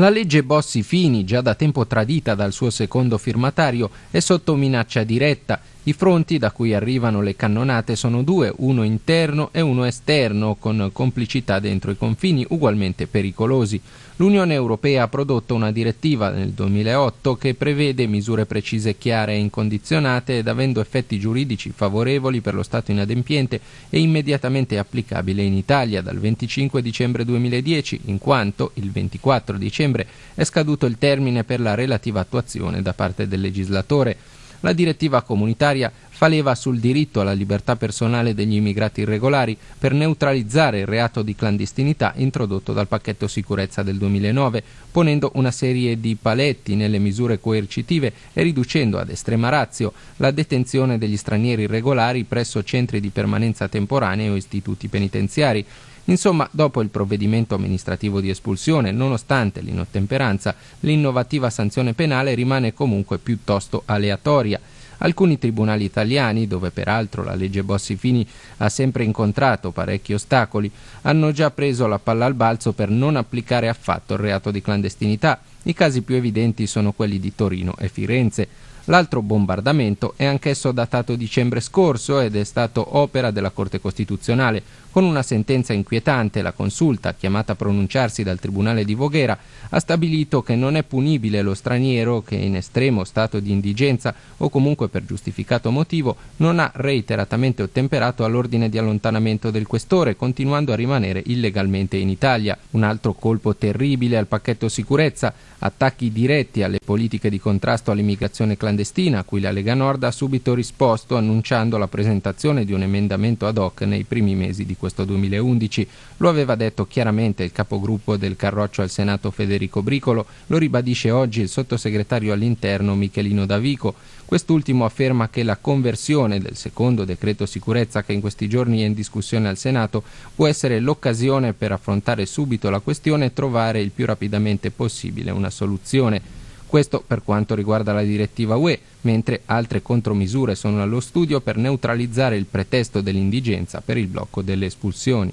La legge Bossi-Fini, già da tempo tradita dal suo secondo firmatario, è sotto minaccia diretta i fronti da cui arrivano le cannonate sono due, uno interno e uno esterno, con complicità dentro i confini ugualmente pericolosi. L'Unione Europea ha prodotto una direttiva nel 2008 che prevede misure precise, chiare e incondizionate ed avendo effetti giuridici favorevoli per lo Stato inadempiente e immediatamente applicabile in Italia dal 25 dicembre 2010, in quanto il 24 dicembre è scaduto il termine per la relativa attuazione da parte del legislatore. La direttiva comunitaria fa leva sul diritto alla libertà personale degli immigrati irregolari per neutralizzare il reato di clandestinità introdotto dal pacchetto sicurezza del 2009, ponendo una serie di paletti nelle misure coercitive e riducendo ad estrema razio la detenzione degli stranieri irregolari presso centri di permanenza temporanea o istituti penitenziari. Insomma, dopo il provvedimento amministrativo di espulsione, nonostante l'inottemperanza, l'innovativa sanzione penale rimane comunque piuttosto aleatoria. Alcuni tribunali italiani, dove peraltro la legge Bossi-Fini ha sempre incontrato parecchi ostacoli, hanno già preso la palla al balzo per non applicare affatto il reato di clandestinità, i casi più evidenti sono quelli di Torino e Firenze. L'altro bombardamento è anch'esso datato dicembre scorso ed è stato opera della Corte Costituzionale, con una sentenza inquietante, la consulta, chiamata a pronunciarsi dal Tribunale di Voghera, ha stabilito che non è punibile lo straniero che in estremo stato di indigenza o comunque per giustificato motivo non ha reiteratamente ottemperato all'ordine di allontanamento del questore, continuando a rimanere illegalmente in Italia. Un altro colpo terribile al pacchetto sicurezza attacchi diretti alle politiche di contrasto all'immigrazione clandestina, a cui la Lega Nord ha subito risposto annunciando la presentazione di un emendamento ad hoc nei primi mesi di questo 2011. Lo aveva detto chiaramente il capogruppo del Carroccio al Senato Federico Bricolo, lo ribadisce oggi il sottosegretario all'interno Michelino Davico. Quest'ultimo afferma che la conversione del secondo decreto sicurezza che in questi giorni è in discussione al Senato può essere l'occasione per affrontare subito la questione e trovare il più rapidamente possibile una soluzione. Questo per quanto riguarda la direttiva UE, mentre altre contromisure sono allo studio per neutralizzare il pretesto dell'indigenza per il blocco delle espulsioni.